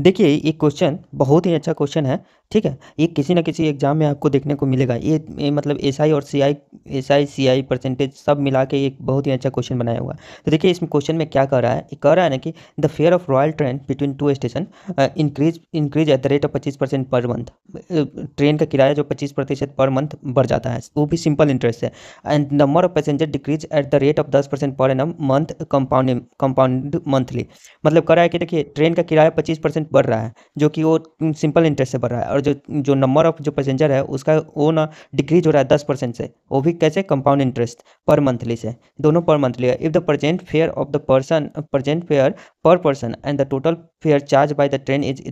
देखिए ये क्वेश्चन बहुत ही अच्छा क्वेश्चन है ठीक है ये किसी ना किसी एग्जाम में आपको देखने को मिलेगा ये, ये मतलब एस आई और सी I S I C I percentage सब मिला के एक बहुत ही अच्छा क्वेश्चन बनाया हुआ है तो देखिए इसमें क्वेश्चन में क्या कह रहा है ये कह रहा है ना कि the fare of royal train between two station increase increase at the rate of पच्चीस परसेंट पर मंथ ट्रेन का किराया जो पच्चीस प्रतिशत पर मंथ बढ़ जाता है वो भी सिंपल इंटरेस्ट है and number of passenger decrease at the rate of दस परसेंट पर मंथ कंपाउंड कंपाउंड मंथली मतलब कह रहा है कि देखिए ट्रेन का किराया पच्चीस परसेंट बढ़ रहा है जो कि वो सिंपल इंटरेस्ट से बढ़ रहा है और जो जो नंबर ऑफ जो पैसेंजर है उसका वो ना डिक्रीज हो रहा है दस परसेंट से वो भी कैसे कंपाउंड इंटरेस्ट पर मंथली से दोनों पर मंथली है if the present fare of the person present fare पर person and the total fare charge by the train is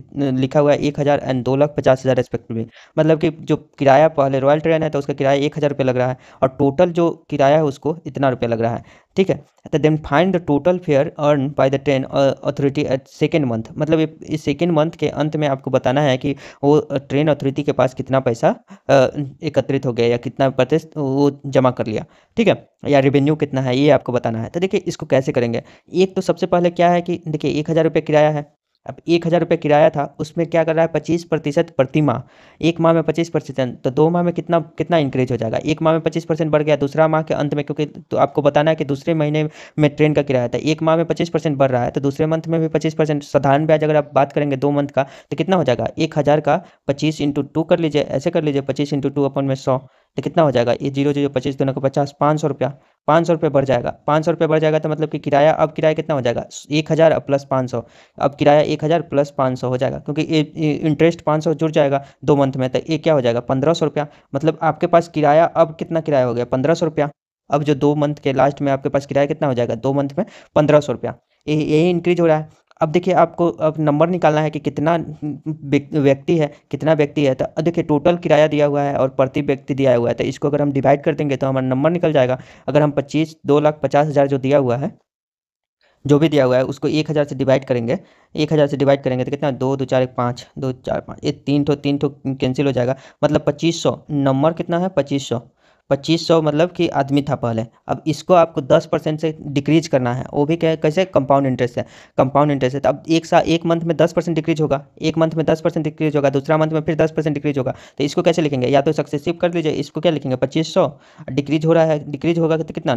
लिखा हुआ है एक हज़ार एंड दो लाख पचास हज़ार रेस्पेक्टिवली मतलब कि जो किराया पहले रॉयल ट्रेन है तो उसका किराया एक हज़ार रुपये लग रहा है और टोटल जो किराया है उसको इतना रुपया लग रहा है ठीक है तो then find the total fare earn by the train authority at second month मतलब इस सेकेंड मंथ के अंत में आपको बताना है कि वो ट्रेन uh, अथॉरिटी के पास कितना पैसा uh, एकत्रित हो गया या कितना प्रतिश वो जमा कर लिया ठीक है या रेवेन्यू कितना है ये आपको बताना है तो देखिए इसको कैसे करेंगे एक तो सबसे पहले क्या है कि देखिए एक हज़ार रुपये किराया है अब एक हज़ार रुपये किराया था उसमें क्या कर रहा है पच्चीस प्रतिशत प्रति माह एक माह में पच्चीस प्रतिशत तो दो माह में कितना कितना इंक्रीज हो जाएगा एक माह में पच्चीस परसेंट बढ़ गया दूसरा माह के अंत में क्योंकि तो आपको बताना है कि दूसरे महीने में ट्रेन का किराया था एक माह में पच्चीस परसेंट बढ़ रहा है तो दूसरे मंथ में भी पच्चीस परसेंट साधारण ब्याज अगर आप बात करेंगे दो मंथ का तो कितना हो जाएगा एक हज़ार का पच्चीस इंटू टू कर लीजिए ऐसे कर लीजिए पच्चीस इंटू टू अपन में सौ तो कितना हो जाएगा ये जीरो जीरो पच्चीस दोनों का पचास पाँच सौ रुपया पाँच सौ रुपये बढ़ जाएगा पाँच सौ रुपये बढ़ जाएगा तो मतलब कि किराया अब किराया कितना हो जाएगा एक हज़ार प्लस पाँच सौ अब किराया एक हज़ार प्लस पाँच सौ हो जाएगा क्योंकि इंटरेस्ट पाँच सौ जुड़ जाएगा दो मंथ में तो ये क्या हो जाएगा पंद्रह सौ रुपया मतलब आपके पास किराया अब कितना किराया हो गया पंद्रह सौ रुपया अब जो दो मंथ के लास्ट में आपके पास किराया कितना हो जाएगा दो मंथ में पंद्रह सौ रुपया यही इंक्रीज हो रहा है अब देखिए आपको अब नंबर निकालना है कि कितना व्यक्ति है कितना व्यक्ति है तो देखिए टोटल किराया दिया हुआ है और प्रति व्यक्ति दिया हुआ है तो इसको अगर हम डिवाइड कर देंगे तो हमारा नंबर निकल जाएगा अगर हम पच्चीस दो लाख पचास हज़ार जो दिया हुआ है जो भी दिया हुआ है उसको एक हज़ार से डिवाइड करेंगे एक हज़ार से डिवाइड करेंगे तो कितना दो दो चार एक पाँच दो चार पाँच एक तीन ठो तीन ठो कैंसिल हो जाएगा मतलब पच्चीस सौ नंबर कितना है पच्चीस सौ पच्चीस सौ मतलब कि आदमी था पहले अब इसको आपको दस परसेंट से डिक्रीज करना है वो भी क्या कैसे कंपाउंड इंटरेस्ट है कंपाउंड इंटरेस्ट है तो अब एक सा एक मंथ में दस परसेंट डिक्रीज होगा एक मंथ में दस परसेंट डिक्रीज होगा दूसरा मंथ में फिर दस परसेंट डिक्रीज होगा तो इसको कैसे लिखेंगे या तो सक्सेसिव कर लीजिए इसको क्या लिखेंगे पच्चीस सौ डिक्रीज हो रहा है डिक्रीज होगा तो कितना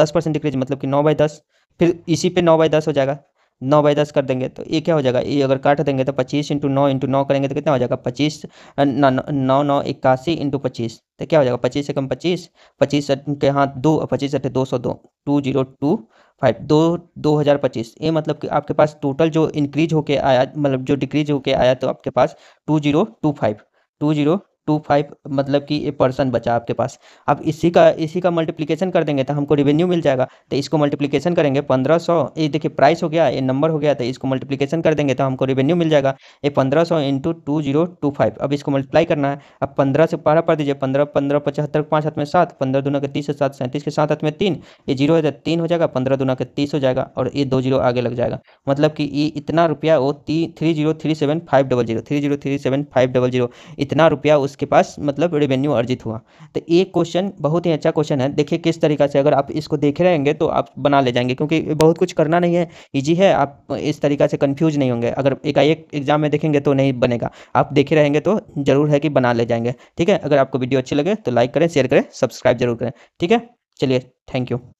दस परसेंट डिक्रीज मतलब कि नौ बाई दस फिर इसी पे नौ बाई दस हो जाएगा नौ बाई दस कर देंगे तो ये क्या हो जाएगा ये अगर काट देंगे तो पच्चीस इंटू नौ इंटू नौ करेंगे तो कितना हो जाएगा पच्चीस नौ नौ इक्यासी इंटू पच्चीस तो क्या हो जाएगा पच्चीस से कम पच्चीस पच्चीस के हाँ दो पच्चीस अट्ठे दो सौ दो टू जीरो टू फाइव दो दो हज़ार पच्चीस ये मतलब कि आपके पास टोटल जो इंक्रीज होके आया मतलब जो डिक्रीज होके आया तो आपके पास two zero two five two zero two five मतलब कि ए पर्सन बचा आपके पास अब इसी का इसी का मल्टीप्लीकेशन कर देंगे तो हमको रिवेन्यू मिल जाएगा तो इसको मल्टीप्लीकेशन करेंगे पंद्रह सौ ये देखिए प्राइस हो गया ये नंबर हो गया तो इसको मल्टीप्लीकेशन कर देंगे तो हमको रिवेन्यू मिल जाएगा ये पंद्रह सौ into two zero two five अब इसको मल्टीप्लाई करना है अब पंद्रह से बारह पढ़ दीजिए पंद्रह पंद्रह पचहत्तर पाँच हाथ में सात पंद्रह दोनों के तीस से सात सैंतीस के सात हाथ में तीन ये जीरो है तो तीन हो जाएगा पंद्रह दोनों के तीस हो जाएगा और ये दो जीरो आगे लग जाएगा मतलब कि ये इतना रुपया वो three zero three seven five double zero three zero three seven five double zero इतना रुपया उस उसके पास मतलब रेवेन्यू अर्जित हुआ तो एक क्वेश्चन बहुत ही अच्छा क्वेश्चन है देखिए किस तरीका से अगर आप इसको देख रहेंगे तो आप बना ले जाएंगे क्योंकि बहुत कुछ करना नहीं है ईजी है आप इस तरीका से कन्फ्यूज नहीं होंगे अगर एकाएक एग्जाम में देखेंगे तो नहीं बनेगा आप देखे रहेंगे तो जरूर है कि बना ले जाएंगे ठीक है अगर आपको वीडियो अच्छी लगे तो लाइक करें शेयर करें सब्सक्राइब जरूर करें ठीक है चलिए थैंक यू